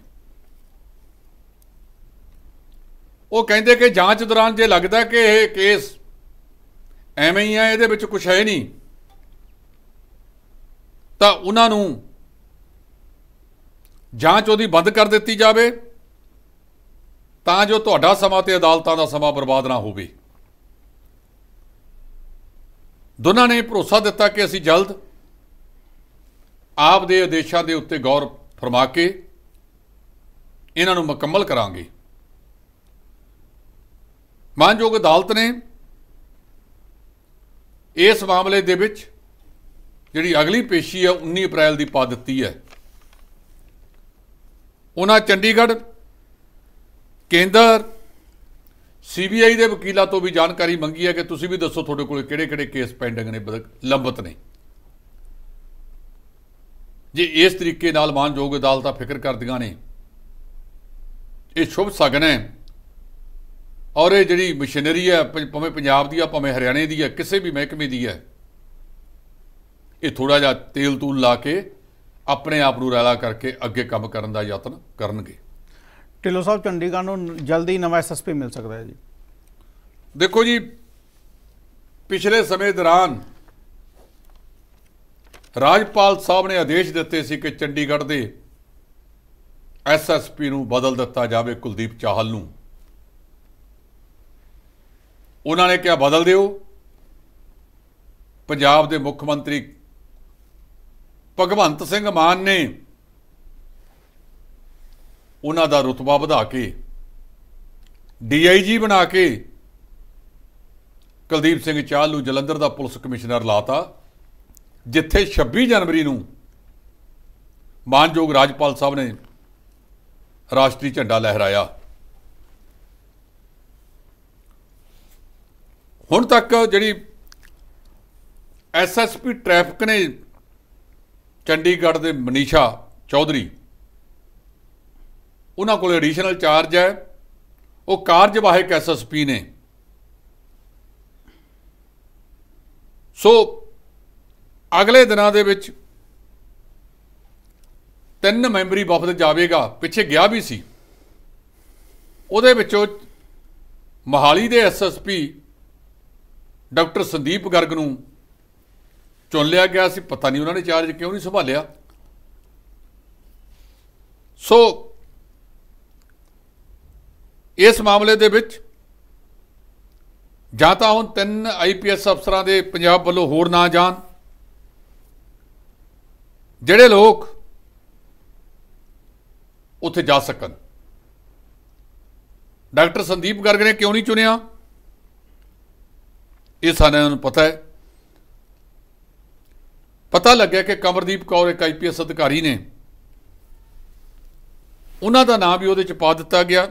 ਉਹ ਕਹਿੰਦੇ ਕਿ ਜਾਂਚ ਦੌਰਾਨ ਜੇ ਲੱਗਦਾ ਕਿ ਇਹ ਕੇਸ ਐਵੇਂ ਹੀ ਆ ਇਹਦੇ ਵਿੱਚ ਕੁਝ ਹੈ ਨਹੀਂ ਤਾਂ ਉਹਨਾਂ ਨੂੰ ਜਾਂਚ ਉਹਦੀ ਬੰਦ ਕਰ ਦਿੱਤੀ ਜਾਵੇ ਤਾਂ ਜੋ ਤੁਹਾਡਾ ਸਮਾਂ ਤੇ ਅਦਾਲਤਾਂ ਦਾ ਸਮਾਂ ਬਰਬਾਦ ਨਾ ਹੋਵੇ ਦੋਨਾਂ ਨੇ ਭਰੋਸਾ ਦਿੱਤਾ ਕਿ ਅਸੀਂ ਜਲਦ ਆਪ ਦੇ ਆਦੇਸ਼ਾਂ ਦੇ ਉੱਤੇ ਗੌਰ ਫਰਮਾ ਕੇ ਇਹਨਾਂ ਨੂੰ ਮੁਕੰਮਲ ਕਰਾਂਗੇ ਮਾਨਯੋਗ ਅਦਾਲਤ ਨੇ ਇਸ ਮਾਮਲੇ ਦੇ ਵਿੱਚ ਜਿਹੜੀ ਅਗਲੀ ਪੇਸ਼ੀ ਹੈ 19 ਅਪ੍ਰੈਲ ਦੀ ਪਾ ਦਿੱਤੀ ਹੈ ਉਹਨਾਂ ਚੰਡੀਗੜ੍ਹ ਕੇਂਦਰ ਸੀਬੀਆਈ ਦੇ ਵਕੀਲਾਂ ਤੋਂ ਵੀ ਜਾਣਕਾਰੀ ਮੰਗੀ ਹੈ ਕਿ ਤੁਸੀਂ ਵੀ ਦੱਸੋ ਤੁਹਾਡੇ ਕੋਲ ਕਿਹੜੇ-ਕਿਹੜੇ ਕੇਸ ਪੈਂਡਿੰਗ ਨੇ ਲੰਬਤ ਨੇ ਜੇ ਇਸ ਤਰੀਕੇ ਨਾਲ ਮਾਨਯੋਗ ਅਦਾਲਤਾਂ ਫਿਕਰ ਕਰਦੀਆਂ ਨੇ ਇਹ ਸ਼ੁਭ ਸਗਨ ਹੈ ਔਰ ਇਹ ਜਿਹੜੀ ਮਸ਼ੀਨਰੀ ਹੈ ਭਾਵੇਂ ਪੰਜਾਬ ਦੀ ਆ ਭਾਵੇਂ ਹਰਿਆਣੇ ਦੀ ਆ ਕਿਸੇ ਵੀ ਮਹਿਕਮੇ ਦੀ ਹੈ ਇਹ ਥੋੜਾ ਜਿਹਾ ਤੇਲ ਤੂਲ ਲਾ ਕੇ ਆਪਣੇ ਆਪ ਨੂੰ ਰੈਲਾ ਕਰਕੇ ਅੱਗੇ ਕੰਮ ਕਰਨ ਦਾ ਯਤਨ ਕਰਨਗੇ ਢਿੱਲੋਂ ਸਾਹਿਬ ਚੰਡੀਗੜ੍ਹ ਨੂੰ ਜਲਦੀ ਨਵਾਂ ਐਸਐਸਪੀ ਮਿਲ ਸਕਦਾ ਹੈ ਜੀ ਦੇਖੋ ਜੀ ਪਿਛਲੇ ਸਮੇਂ ਦੌਰਾਨ ਰਾਜਪਾਲ ਸਾਹਿਬ ਨੇ ਆਦੇਸ਼ ਦਿੱਤੇ ਸੀ ਕਿ ਚੰਡੀਗੜ੍ਹ ਦੇ ਐਸਐਸਪੀ ਨੂੰ ਬਦਲ ਦਿੱਤਾ ਜਾਵੇ ਕੁਲਦੀਪ ਚਾਹਲ ਨੂੰ ਉਹਨਾਂ ਨੇ ਕਿਹਾ ਬਦਲ ਦਿਓ ਪੰਜਾਬ ਦੇ ਮੁੱਖ ਮੰਤਰੀ ਭਗਵੰਤ ਸਿੰਘ ਮਾਨ ਨੇ ਉਹਨਾਂ ਦਾ ਰੁਤਬਾ ਵਧਾ ਕੇ ਡੀਆਈਜੀ ਬਣਾ ਕੇ ਕੁਲਦੀਪ ਸਿੰਘ ਚਾਹਲ ਨੂੰ ਜਲੰਧਰ ਦਾ ਪੁਲਿਸ ਕਮਿਸ਼ਨਰ ਲਾਤਾ ਜਿੱਥੇ 26 ਜਨਵਰੀ ਨੂੰ ਮਾਨਯੋਗ ਰਾਜਪਾਲ ਸਾਹਿਬ ਨੇ ਰਾਸ਼ਟਰੀ ਝੰਡਾ ਲਹਿਰਾਇਆ ਹੁਣ ਤੱਕ ਜਿਹੜੀ ਐਸਐਸਪੀ ਟ੍ਰੈਫਿਕ ਨੇ ਚੰਡੀਗੜ੍ਹ ਦੇ ਮਨੀਸ਼ਾ ਚੌਧਰੀ ਉਹਨਾਂ ਕੋਲ ਐਡੀਸ਼ਨਲ ਚਾਰਜ ਹੈ ਉਹ ਕਾਰਜਵਾਹਕ ਐਸਐਸਪੀ ਨੇ ਸੋ ਅਗਲੇ ਦਿਨਾਂ ਦੇ ਵਿੱਚ ਤਿੰਨ ਮੈਂਬਰੀ ਵਫਦ ਜਾਵੇਗਾ ਪਿੱਛੇ ਗਿਆ ਵੀ ਸੀ ਉਹਦੇ ਵਿੱਚੋਂ ਮਹਾਲੀ ਦੇ ਐਸਐਸਪੀ ਡਾਕਟਰ ਸੰਦੀਪ ਗਰਗ ਨੂੰ ਚੁਣ ਲਿਆ ਗਿਆ ਸੀ ਪਤਾ ਨਹੀਂ ਉਹਨਾਂ ਨੇ ਚਾਰਜ ਕਿਉਂ ਨਹੀਂ ਸੰਭਾਲਿਆ ਸੋ ਇਸ ਮਾਮਲੇ ਦੇ ਵਿੱਚ ਜਾਂ ਤਾਂ ਹੁਣ ਤਿੰਨ ਆਈਪੀਐਸ ਅਫਸਰਾਂ ਦੇ ਪੰਜਾਬ ਵੱਲੋਂ ਹੋਰ ਨਾ ਜਾਣ ਜਿਹੜੇ ਲੋਕ ਉੱਥੇ ਜਾ ਸਕਣ ਡਾਕਟਰ ਸੰਦੀਪ ਗਰਗ ਨੇ ਕਿਉਂ ਨਹੀਂ ਚੁਣਿਆ ਇਹ ਸਾਰਿਆਂ ਨੂੰ ਪਤਾ ਹੈ ਪਤਾ ਲੱਗਿਆ ਕਿ ਕਮਰਦੀਪ ਕੌਰ ਇੱਕ ਆਈਪੀਐਸ ਅਧਿਕਾਰੀ ਨੇ ਉਹਨਾਂ ਦਾ ਨਾਮ ਵੀ ਉਹਦੇ ਚ ਪਾ ਦਿੱਤਾ ਗਿਆ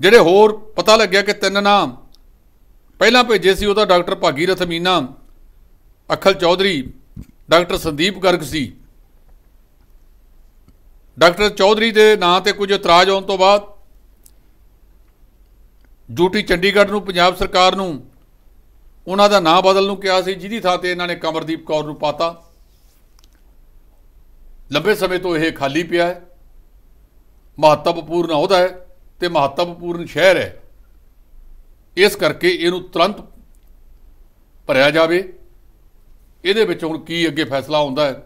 ਜਿਹੜੇ ਹੋਰ ਪਤਾ ਲੱਗਿਆ ਕਿ ਤਿੰਨ ਨਾਮ ਪਹਿਲਾਂ ਭੇਜੇ ਸੀ ਉਹਦਾ ਡਾਕਟਰ ਭਾਗੀਰਥ ਮੀਨਾ ਅਖਲ ਚੌਧਰੀ ਡਾਕਟਰ ਸੰਦੀਪ ਗਰਗ ਸੀ ਡਾਕਟਰ ਚੌਧਰੀ ਦੇ ਨਾਂ ਤੇ ਕੁਝ ਇਤਰਾਜ਼ ਆਉਣ ਤੋਂ ਬਾਅਦ ਡਿਊਟੀ ਚੰਡੀਗੜ੍ਹ ਨੂੰ ਪੰਜਾਬ ਸਰਕਾਰ ਨੂੰ ਉਹਨਾਂ ਦਾ ਨਾਂ ਬਦਲ ਨੂੰ ਕਿਹਾ ਸੀ ਜਿਹਦੀ ਥਾਂ ਤੇ ਇਹਨਾਂ ਨੇ ਕਮਰਦੀਪ ਕੌਰ ਨੂੰ ਪਾਤਾ ਲੰਬੇ ਸਮੇਂ ਤੋਂ ਇਹ ਖਾਲੀ ਪਿਆ ਹੈ ਮਹੱਤਵਪੂਰਨ ਅਹੁਦਾ ਹੈ ਤੇ ਮਹੱਤਵਪੂਰਨ ਸ਼ਹਿਰ ਹੈ ਇਸ ਕਰਕੇ ਇਹਨੂੰ ਤੁਰੰਤ ਭਰਿਆ ਜਾਵੇ ਇਹਦੇ ਵਿੱਚ ਹੁਣ ਕੀ ਅੱਗੇ ਫੈਸਲਾ ਹੁੰਦਾ ਹੈ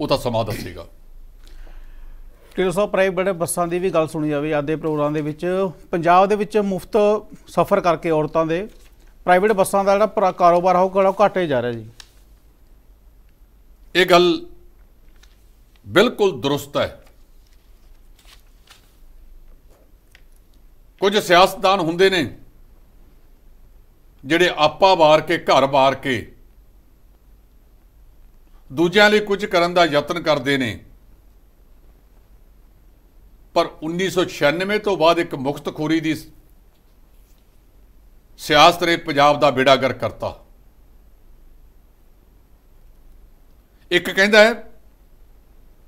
ਉਹ ਤਾਂ ਸਮਾਂ ਦੱਸੇਗਾ ਢਿੱਲੋਂ ਸਾਹਿਬ ਪ੍ਰਾਈਵੇਟ ਬੱਸਾਂ ਦੀ ਵੀ ਗੱਲ ਸੁਣੀ ਜਾਵੇ ਆਦੇ ਪ੍ਰੋਗਰਾਮ ਦੇ ਵਿੱਚ ਪੰਜਾਬ ਦੇ ਵਿੱਚ ਮੁਫਤ ਸਫ਼ਰ ਕਰਕੇ ਔਰਤਾਂ ਦੇ ਪ੍ਰਾਈਵੇਟ ਬੱਸਾਂ ਦਾ ਜਿਹੜਾ ਕਾਰੋਬਾਰ ਹੋ ਉਹ ਘਾਟੇ ਜਾ ਰਿਹਾ ਜੀ ਇਹ ਗੱਲ ਬਿਲਕੁਲ ਦਰੁਸਤ ਹੈ ਕੁਝ ਸਿਆਸਤਦਾਨ ਹੁੰਦੇ ਨੇ ਜਿਹੜੇ ਆਪਾ ਵਾਰ ਕੇ ਘਰ ਵਾਰ ਕੇ ਦੂਜਿਆਂ ਲਈ ਕੁਝ ਕਰਨ ਦਾ ਯਤਨ ਕਰਦੇ ਨੇ ਪਰ 1996 ਤੋਂ ਬਾਅਦ ਇੱਕ ਮੁਖਤਖੋਰੀ ਦੀ ਸਿਆਸਤ ਨੇ ਪੰਜਾਬ ਦਾ ਬੇੜਾ ਗਰ ਕਰਤਾ ਇੱਕ ਕਹਿੰਦਾ ਹੈ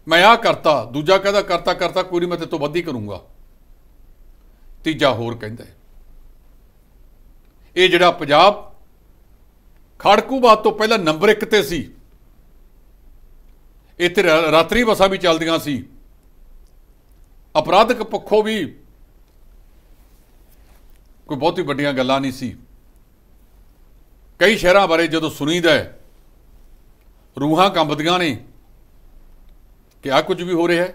ਮੈਂ ਆ ਕਰਤਾ ਦੂਜਾ ਕਹਿੰਦਾ ਕਰਤਾ ਕਰਤਾ ਕੋਈ ਨਹੀਂ ਮੈਂ ਤੇ ਤੋਂ ਵੱਧ ਹੀ ਕਰੂੰਗਾ ਤੀਜਾ ਹੋਰ ਕਹਿੰਦਾ ਇਹ ਜਿਹੜਾ ਪੰਜਾਬ ਖੜਕੂ ਬਾਤ ਤੋਂ ਪਹਿਲਾਂ ਨੰਬਰ 1 ਤੇ ਸੀ ਇੱਥੇ ਰਾਤਰੀ ਬਸਾਂ ਵੀ ਚੱਲਦੀਆਂ ਸੀ ਅਪਰਾਧਕ ਪੱਖੋਂ ਵੀ ਕੋਈ ਬਹੁਤੀ ਵੱਡੀਆਂ ਗੱਲਾਂ ਨਹੀਂ ਸੀ ਕਈ ਸ਼ਹਿਰਾਂ ਬਾਰੇ ਜਦੋਂ ਸੁਣੀਦਾ ਰੂਹਾਂ ਕੰਬਦੀਆਂ ਨੇ ਕਿ ਆ ਕੁਝ ਵੀ ਹੋ ਰਿਹਾ ਹੈ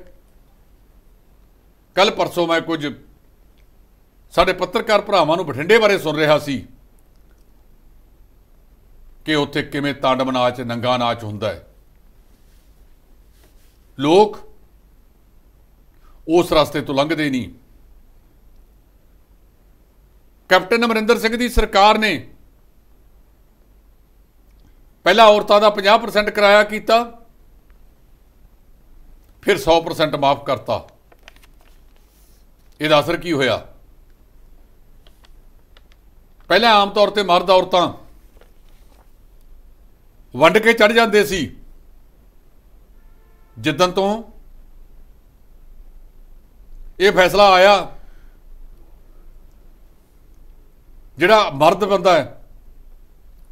ਕੱਲ ਪਰਸੋਂ ਮੈਂ ਕੁਝ ਸਾਡੇ ਪੱਤਰਕਾਰ ਭਰਾਵਾਂ ਨੂੰ ਬਠਿੰਡੇ ਬਾਰੇ ਸੁਣ ਰਿਹਾ ਸੀ ਕਿ ਉੱਥੇ ਕਿਵੇਂ ਤਾਂਡਵ ਨਾਚ ਨੰਗਾ ਨਾਚ ਹੁੰਦਾ ਹੈ ਲੋਕ ਉਸ ਰਸਤੇ ਤੋਂ ਲੰਘਦੇ ਨਹੀਂ ਕੈਪਟਨ ਅਮਰਿੰਦਰ ਸਿੰਘ ਦੀ ਸਰਕਾਰ ਨੇ ਪਹਿਲਾਂ ਔਰਤਾਂ ਦਾ 50% ਕਿਰਾਇਆ ਕੀਤਾ ਫਿਰ 100% ਮਾਫ ਕਰਤਾ ਇਹਦਾ ਅਸਰ ਕੀ ਹੋਇਆ ਪਹਿਲਾਂ ਆਮ ਤੌਰ ਤੇ ਮਰਦ ਔਰਤਾਂ ਵੰਡ ਕੇ ਚੜ ਜਾਂਦੇ ਸੀ ਜਿੱਦਨ ਤੋਂ ਇਹ ਫੈਸਲਾ ਆਇਆ ਜਿਹੜਾ ਮਰਦ ਬੰਦਾ ਹੈ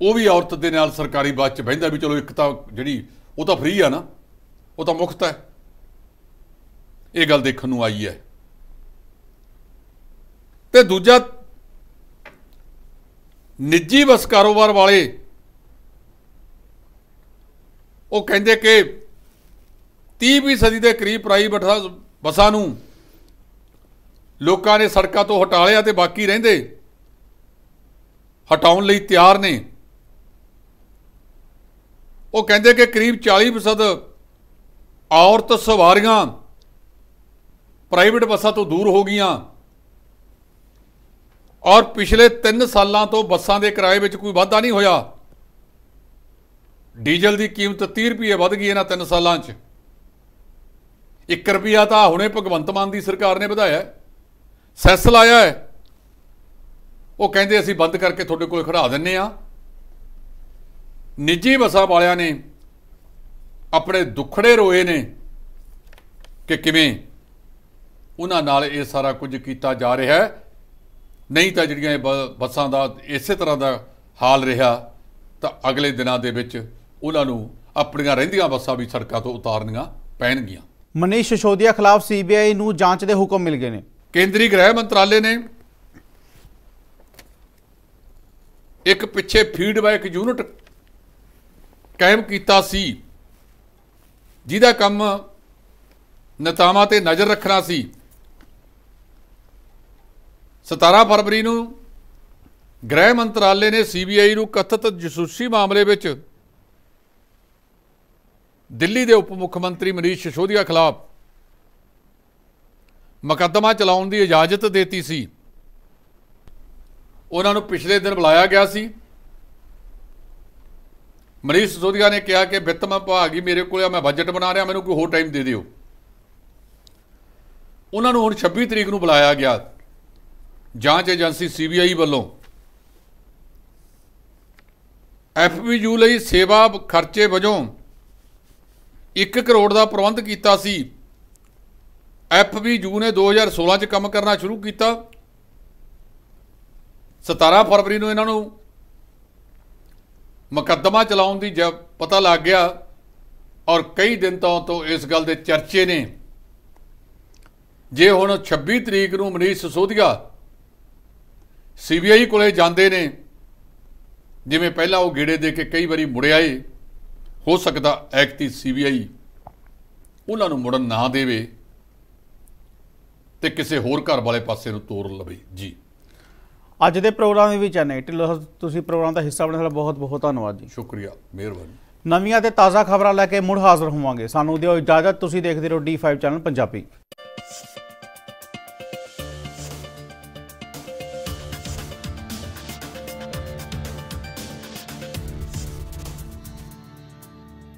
ਉਹ ਵੀ ਔਰਤ ਦੇ ਨਾਲ ਸਰਕਾਰੀ ਬਾਤ ਚ ਬਹਿੰਦਾ ਵੀ ਚਲੋ ਇੱਕ ਤਾਂ ਜਿਹੜੀ ਉਹ ਤਾਂ ਫ੍ਰੀ ਆ ਨਾ ਉਹ ਤਾਂ ਮੁਕਤ ਹੈ ਇਹ ਗੱਲ ਦੇਖਣ ਨੂੰ ਆਈ ਹੈ ਤੇ ਦੂਜਾ ਨਿੱਜੀ ਬਸ ਕਾਰੋਬਾਰ ਵਾਲੇ ਉਹ ਕਹਿੰਦੇ ਕਿ 30ਵੀਂ ਸਦੀ ਦੇ ਕਰੀਬ ਪ੍ਰਾਈਵੇਟ ਬਸਾਂ ਨੂੰ ਲੋਕਾਂ ਨੇ ਸੜਕਾਂ ਤੋਂ ਹਟਾ ਲਿਆ ਤੇ ਬਾਕੀ ਰਹਿੰਦੇ ਹਟਾਉਣ ਲਈ ਤਿਆਰ ਨੇ ਉਹ ਕਹਿੰਦੇ ਕਿ ਕਰੀਬ 40% ਔਰਤ ਸਵਾਰੀਆਂ ਪ੍ਰਾਈਵੇਟ ਬੱਸਾਂ ਤੋਂ ਦੂਰ ਹੋ ਗਈਆਂ ਔਰ ਪਿਛਲੇ 3 ਸਾਲਾਂ ਤੋਂ ਬੱਸਾਂ ਦੇ ਕਿਰਾਏ ਵਿੱਚ ਕੋਈ ਵਾਧਾ ਨਹੀਂ ਹੋਇਆ ਡੀਜ਼ਲ ਦੀ ਕੀਮਤ 30 ਰੁਪਏ ਵੱਧ ਗਈ ਇਹਨਾਂ 3 ਸਾਲਾਂ 'ਚ 1 ਰੁਪਿਆ ਤਾਂ ਹੁਣੇ ਭਗਵੰਤ ਮਾਨ ਦੀ ਸਰਕਾਰ ਨੇ ਵਧਾਇਆ ਸੈਸ ਲਾਇਆ ਹੈ ਉਹ ਕਹਿੰਦੇ ਅਸੀਂ ਬੰਦ ਕਰਕੇ ਤੁਹਾਡੇ ਕੋਲ ਖੜਾ ਦਿੰਨੇ ਆ ਨਿੱਜੀ ਬਸਾਂ ਵਾਲਿਆਂ ਨੇ ਆਪਣੇ ਦੁੱਖੜੇ ਰੋਏ ਨੇ ਕਿ ਕਿਵੇਂ ਉਹਨਾਂ ਨਾਲ ਇਹ ਸਾਰਾ ਕੁਝ ਕੀਤਾ ਜਾ ਰਿਹਾ ਹੈ ਨਹੀਂ ਤਾਂ ਜਿਹੜੀਆਂ ਇਹ ਬੱਸਾਂ ਦਾ ਇਸੇ ਤਰ੍ਹਾਂ ਦਾ ਹਾਲ ਰਿਹਾ ਤਾਂ ਅਗਲੇ ਦਿਨਾਂ ਦੇ ਵਿੱਚ ਉਹਨਾਂ ਨੂੰ ਆਪਣੀਆਂ ਰਹਿੰਦੀਆਂ ਬੱਸਾਂ ਵੀ ਸੜਕਾਂ ਤੋਂ ਉਤਾਰਨੀਆਂ ਪੈਣਗੀਆਂ ਮਨੀਸ਼ ਸ਼ੋਦੀਆ ਖਿਲਾਫ ਸੀਬੀਆਈ ਨੂੰ ਜਾਂਚ ਦੇ ਹੁਕਮ ਮਿਲ ਗਏ ਨੇ ਕੇਂਦਰੀ ਗ੍ਰਹਿ ਮੰਤਰਾਲੇ ਨੇ ਇੱਕ ਪਿੱਛੇ ਫੀਡਬੈਕ ਯੂਨਿਟ ਕਾਇਮ ਕੀਤਾ ਸੀ ਜਿਹਦਾ ਕੰਮ ਨੇਤਾਵਾਂ ਤੇ ਨਜ਼ਰ ਰੱਖਣਾ ਸੀ 17 ਫਰਵਰੀ ਨੂੰ ਗ੍ਰਹਿ ਮੰਤਰਾਲੇ ਨੇ ਸੀਬੀਆਈ ਨੂੰ ਕਥਿਤ ਜਸੂਸੀ ਮਾਮਲੇ ਵਿੱਚ ਦਿੱਲੀ ਦੇ ਉਪ ਮੁੱਖ ਮੰਤਰੀ ਮਨੀਸ਼ ਸ਼ਿਸ਼ੋਦੀਆ ਖਿਲਾਫ ਮੁਕੱਦਮਾ ਚਲਾਉਣ ਦੀ ਇਜਾਜ਼ਤ ਦਿੱਤੀ ਸੀ ਉਹਨਾਂ ਨੂੰ ਪਿਛਲੇ ਦਿਨ ਬੁਲਾਇਆ ਗਿਆ ਸੀ ਮਨੀਸ਼ ਸਿਸੋਦੀਆ ਨੇ ਕਿਹਾ ਕਿ ਵਿੱਤ ਹੀ ਮੇਰੇ ਕੋਲ ਆ ਮੈਂ ਬਜਟ ਬਣਾ ਰਿਹਾ ਮੈਨੂੰ ਕੋਈ ਹੋਰ ਟਾਈਮ ਦੇ ਦਿਓ ਉਹਨਾਂ ਨੂੰ ਹੁਣ 26 ਤਰੀਕ ਨੂੰ ਬੁਲਾਇਆ ਗਿਆ ਜਾਂਚ ਏਜੰਸੀ ਸੀਬੀਆਈ ਵੱਲੋਂ ਐਫਪੀਯੂ ਲਈ ਸੇਵਾ ਖਰਚੇ ਵਜੋਂ 1 ਕਰੋੜ ਦਾ ਪ੍ਰਬੰਧ ਕੀਤਾ ਸੀ ਵੀ ਜੂ ਨੇ 2016 ਚ ਕੰਮ ਕਰਨਾ ਸ਼ੁਰੂ ਕੀਤਾ 17 ਫਰਵਰੀ ਨੂੰ ਇਹਨਾਂ ਨੂੰ ਮੁਕੱਦਮਾ ਚਲਾਉਣ ਦੀ ਜਬ ਪਤਾ ਲੱਗ ਗਿਆ ਔਰ ਕਈ ਦਿਨ ਤੋਂ ਤੋਂ ਇਸ ਗੱਲ ਦੇ ਚਰਚੇ ਨੇ ਜੇ ਹੁਣ 26 ਤਰੀਕ ਨੂੰ ਮਨੀਸ਼ ਸਸੋਦੀਆ ਸੀਬੀਆਈ ਕੋਲੇ ਜਾਂਦੇ ਨੇ ਜਿਵੇਂ ਪਹਿਲਾਂ ਉਹ ਗੇੜੇ ਦੇ ਕੇ ਕਈ ਵਾਰੀ ਮੁੜਿਆ ਏ ਹੋ ਸਕਦਾ ਐਕਤੀ ਸੀਬੀਆਈ ਉਹਨਾਂ ਨੂੰ ਮੁੜਨ ਨਾ ਦੇਵੇ ਤੇ ਕਿਸੇ ਹੋਰ ਘਰ ਵਾਲੇ ਪਾਸੇ ਨੂੰ ਤੋਰ ਲਵੇ ਜੀ ਅੱਜ ਦੇ ਪ੍ਰੋਗਰਾਮ ਦੇ ਵਿੱਚ ਨੇ ਢਿੱਲੋਂ ਤੁਸੀਂ ਪ੍ਰੋਗਰਾਮ ਦਾ ਹਿੱਸਾ ਬਣਨ ਦਾ ਬਹੁਤ ਬਹੁਤ ਧੰਨਵਾਦ ਜੀ ਸ਼ੁਕਰੀਆ ਮਿਹਰਬਾਨੀ ਨਵੀਆਂ ਤੇ ਤਾਜ਼ਾ ਖਬਰਾਂ ਲੈ ਕੇ ਮੁੜ ਹਾਜ਼ਰ ਹੋਵਾਂਗੇ ਸਾਨੂੰ ਦਿਓ ਇਜਾਜ਼ਤ ਤੁਸੀਂ ਦੇਖਦੇ ਰਹੋ D5 ਚੈਨਲ ਪੰਜਾਬੀ